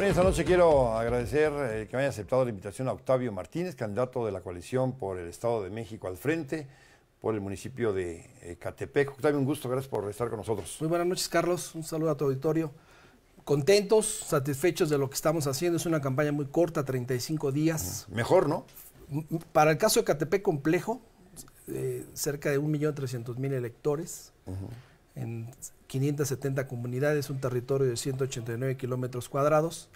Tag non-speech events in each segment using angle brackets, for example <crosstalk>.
Bueno, esta noche quiero agradecer eh, que me haya aceptado la invitación a Octavio Martínez, candidato de la coalición por el Estado de México al frente, por el municipio de eh, Catepec. Octavio, un gusto, gracias por estar con nosotros. Muy buenas noches, Carlos. Un saludo a tu auditorio. Contentos, satisfechos de lo que estamos haciendo. Es una campaña muy corta, 35 días. Mejor, ¿no? Mm, mm, para el caso de Catepec complejo, eh, cerca de 1.300.000 electores en 570 comunidades, un territorio de 189 kilómetros cuadrados,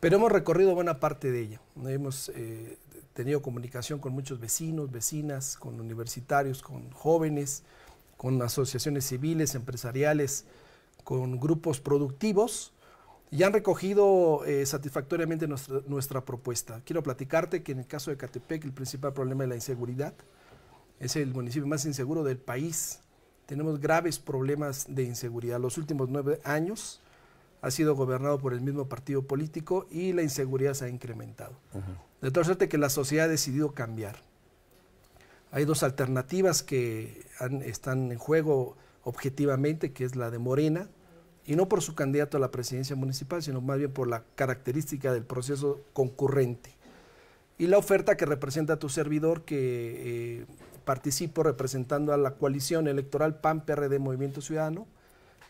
pero hemos recorrido buena parte de ella. Hemos eh, tenido comunicación con muchos vecinos, vecinas, con universitarios, con jóvenes, con asociaciones civiles, empresariales, con grupos productivos y han recogido eh, satisfactoriamente nuestra, nuestra, propuesta. Quiero platicarte que en el caso de Catepec el principal problema es la inseguridad. Es el municipio más inseguro del país tenemos graves problemas de inseguridad. Los últimos nueve años ha sido gobernado por el mismo partido político y la inseguridad se ha incrementado. De tal suerte que la sociedad ha decidido cambiar. Hay dos alternativas que están en juego objetivamente, que es la de Morena, y no por su candidato a la presidencia municipal, sino más bien por la característica del proceso concurrente. Y la oferta que representa tu servidor, que eh, participo representando a la coalición electoral PAN, PRD, Movimiento Ciudadano,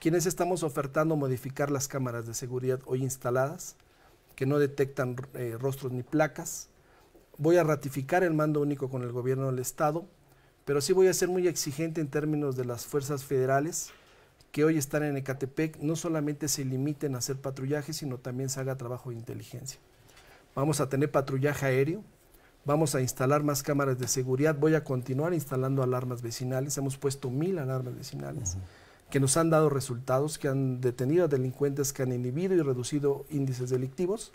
quienes estamos ofertando modificar las cámaras de seguridad hoy instaladas, que no detectan eh, rostros ni placas. Voy a ratificar el mando único con el gobierno del Estado, pero sí voy a ser muy exigente en términos de las fuerzas federales que hoy están en Ecatepec, no solamente se limiten a hacer patrullaje, sino también se haga trabajo de inteligencia. Vamos a tener patrullaje aéreo, Vamos a instalar más cámaras de seguridad. Voy a continuar instalando alarmas vecinales. Hemos puesto mil alarmas vecinales que nos han dado resultados, que han detenido a delincuentes, que han inhibido y reducido índices delictivos.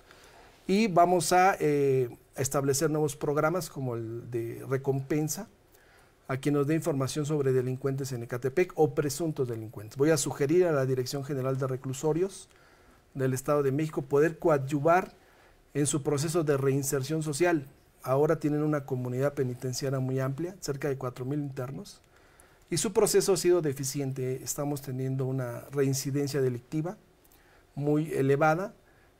Y vamos a eh, establecer nuevos programas como el de recompensa a quien nos dé información sobre delincuentes en Ecatepec o presuntos delincuentes. Voy a sugerir a la Dirección General de Reclusorios del Estado de México poder coadyuvar en su proceso de reinserción social Ahora tienen una comunidad penitenciaria muy amplia, cerca de 4.000 internos, y su proceso ha sido deficiente. Estamos teniendo una reincidencia delictiva muy elevada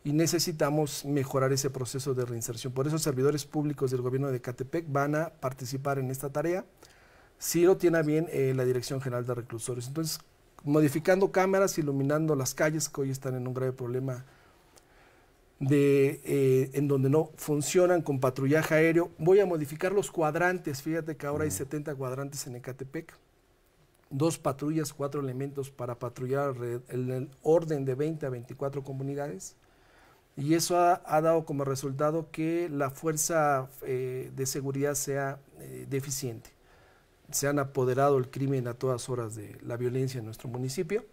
y necesitamos mejorar ese proceso de reinserción. Por eso servidores públicos del gobierno de Catepec van a participar en esta tarea si lo tiene bien eh, la Dirección General de Reclusores. Entonces, modificando cámaras, iluminando las calles que hoy están en un grave problema de, eh, en donde no funcionan con patrullaje aéreo. Voy a modificar los cuadrantes. Fíjate que ahora hay 70 cuadrantes en Ecatepec. Dos patrullas, cuatro elementos para patrullar en el orden de 20 a 24 comunidades. Y eso ha, dado como resultado que la fuerza eh, de seguridad sea eh, deficiente. Se han apoderado el crimen a todas horas de la violencia en nuestro municipio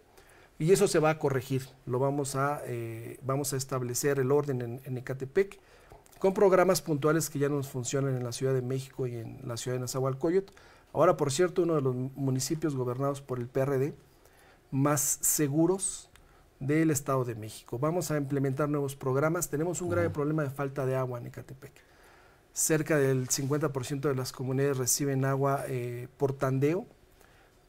y eso se va a corregir, lo vamos a, eh, vamos a establecer el orden en, Ecatepec con programas puntuales que ya nos funcionan en la Ciudad de México y en la Ciudad de Nezahualcóyotl. Ahora, por cierto, uno de los municipios gobernados por el PRD más seguros del Estado de México. Vamos a implementar nuevos programas. Tenemos un grave problema de falta de agua en Ecatepec. Cerca del 50% de las comunidades reciben agua eh, por tandeo,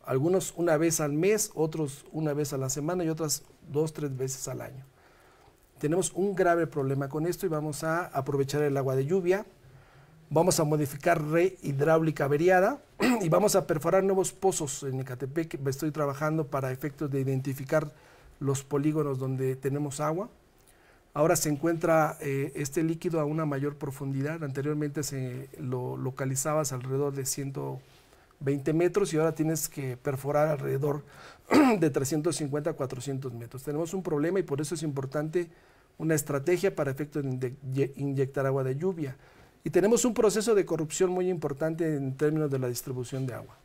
algunos una vez al mes, otros una vez a la semana y otras dos, tres veces al año. Tenemos un grave problema con esto y vamos a aprovechar el agua de lluvia, vamos a modificar re hidráulica averiada <clears throat> y vamos a perforar nuevos pozos en Ecatepec. Estoy trabajando para efectos de identificar los polígonos donde tenemos agua. Ahora se encuentra eh, este líquido a una mayor profundidad. Anteriormente se lo localizabas alrededor de 100 20 metros y ahora tienes que perforar alrededor <clears throat> de 350 a 400 metros. Tenemos un problema y por eso es importante una estrategia para efectos de inyectar agua de lluvia. Y tenemos un proceso de corrupción muy importante en términos de la distribución de agua.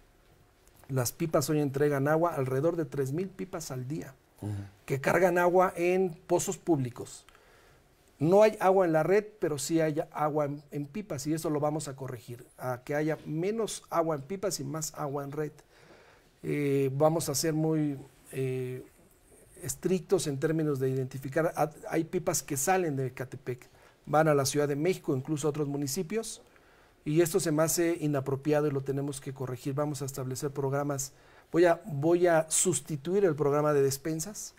Las pipas hoy entregan agua alrededor de 3.000 pipas al día, que cargan agua en pozos públicos. No hay agua en la red, pero sí hay agua en, pipas y eso lo vamos a corregir, a que haya menos agua en pipas y más agua en red. Eh, vamos a ser muy eh, estrictos en términos de identificar, hay pipas que salen de Catepec, van a la Ciudad de México, incluso a otros municipios, y esto se me hace inapropiado y lo tenemos que corregir. Vamos a establecer programas, voy a, voy a sustituir el programa de despensas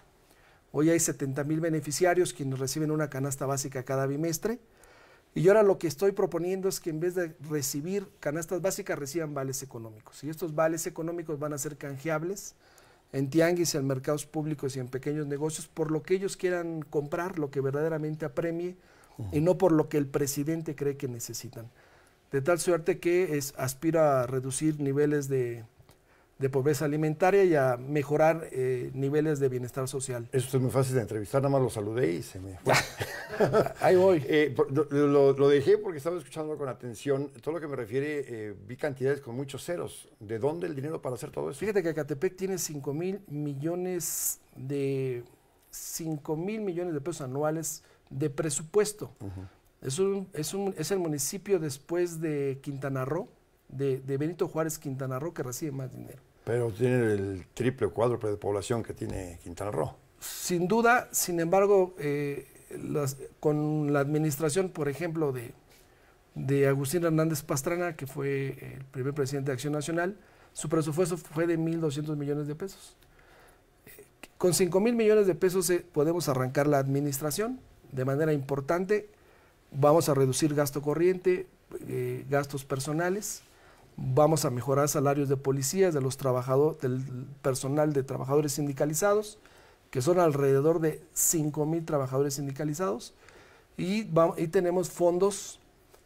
Hoy hay 70 mil beneficiarios quienes reciben una canasta básica cada bimestre. Y ahora lo que estoy proponiendo es que en vez de recibir canastas básicas, reciban vales económicos. Y estos vales económicos van a ser canjeables en tianguis, en mercados públicos y en pequeños negocios por lo que ellos quieran comprar, lo que verdaderamente apremie y no por lo que el presidente cree que necesitan. De tal suerte que es, aspira a reducir niveles de de pobreza alimentaria y a mejorar eh, niveles de bienestar social. Eso es muy fácil de entrevistar, nada más lo saludé y se me fue. <laughs> Ahí voy. Eh, lo, dejé porque estaba escuchando con atención. Todo lo que me refiere, eh, vi cantidades con muchos ceros. ¿De dónde el dinero para hacer todo eso? Fíjate que Acatepec tiene 5 mil millones de 5 mil millones de pesos anuales de presupuesto. es, un, es, un, es el municipio después de Quintana Roo de, Benito Juárez, Quintana Roo, que recibe más dinero. Pero tiene el triple o cuádruple de población que tiene Quintana Roo. Sin duda, sin embargo, eh, con la administración, por ejemplo, de, Agustín Hernández Pastrana, que fue el primer presidente de Acción Nacional, su presupuesto fue de 1.200 millones de pesos. Eh, con 5.000 millones de pesos eh, podemos arrancar la administración de manera importante. Vamos a reducir gasto corriente, gastos personales, vamos a mejorar salarios de policías, de los trabajadores, del personal de trabajadores sindicalizados, que son alrededor de 5 mil trabajadores sindicalizados, y, y, tenemos fondos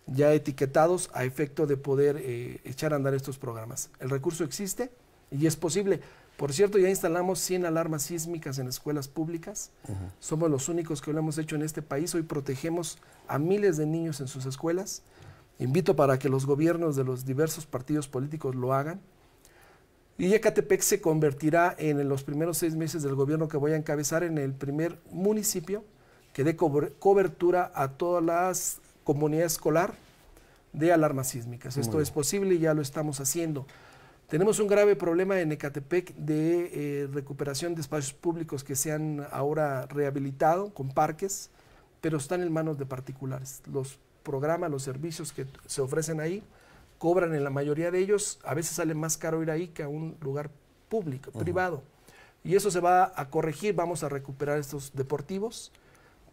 ya etiquetados a efecto de poder eh, echar a andar estos programas. El recurso existe y es posible. Por cierto, ya instalamos 100 alarmas sísmicas en escuelas públicas. Somos los únicos que lo hemos hecho en este país. Hoy protegemos a miles de niños en sus escuelas. Invito para que los gobiernos de los diversos partidos políticos lo hagan. Y Ecatepec se convertirá en, los primeros seis meses del gobierno que voy a encabezar en el primer municipio que dé cobertura a todas las comunidades escolar de alarmas sísmicas. Esto es posible y ya lo estamos haciendo. Tenemos un grave problema en Ecatepec de eh, recuperación de espacios públicos que se han ahora rehabilitado con parques, pero están en manos de particulares. Los programa, los servicios que se ofrecen ahí, cobran en la mayoría de ellos, a veces sale más caro ir ahí que a un lugar público, privado. Y eso se va a corregir, vamos a recuperar estos deportivos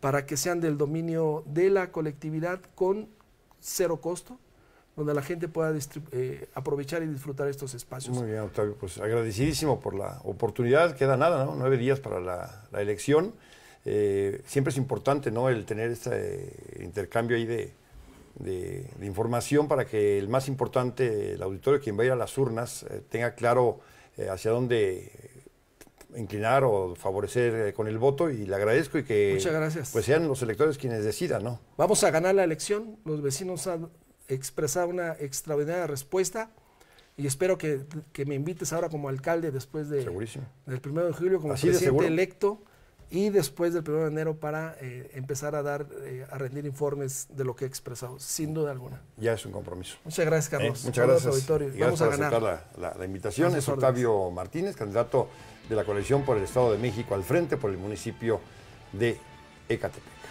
para que sean del dominio de la colectividad con cero costo, donde la gente pueda eh, aprovechar y disfrutar estos espacios. Muy bien, Octavio, pues agradecidísimo por la oportunidad. Queda nada, ¿no? Nueve días para la, elección. Eh, siempre es importante, ¿no? El tener este intercambio ahí de, de, información para que el más importante, el auditorio, quien va a las urnas, eh, tenga claro eh, hacia dónde inclinar o favorecer eh, con el voto y le agradezco y que pues sean los electores quienes decidan, ¿no? Vamos a ganar la elección, los vecinos han expresado una extraordinaria respuesta y espero que, me invites ahora como alcalde después de, del primero de julio como Así presidente electo y después del 1 de enero para eh, empezar a dar, eh, a rendir informes de lo que he expresado, sin duda alguna. Ya es un compromiso. Muchas gracias, eh, Carlos. muchas gracias. Vamos a ganar. la, la, invitación. es Octavio Martínez, candidato de la coalición por el Estado de México al frente por el municipio de Ecatepec.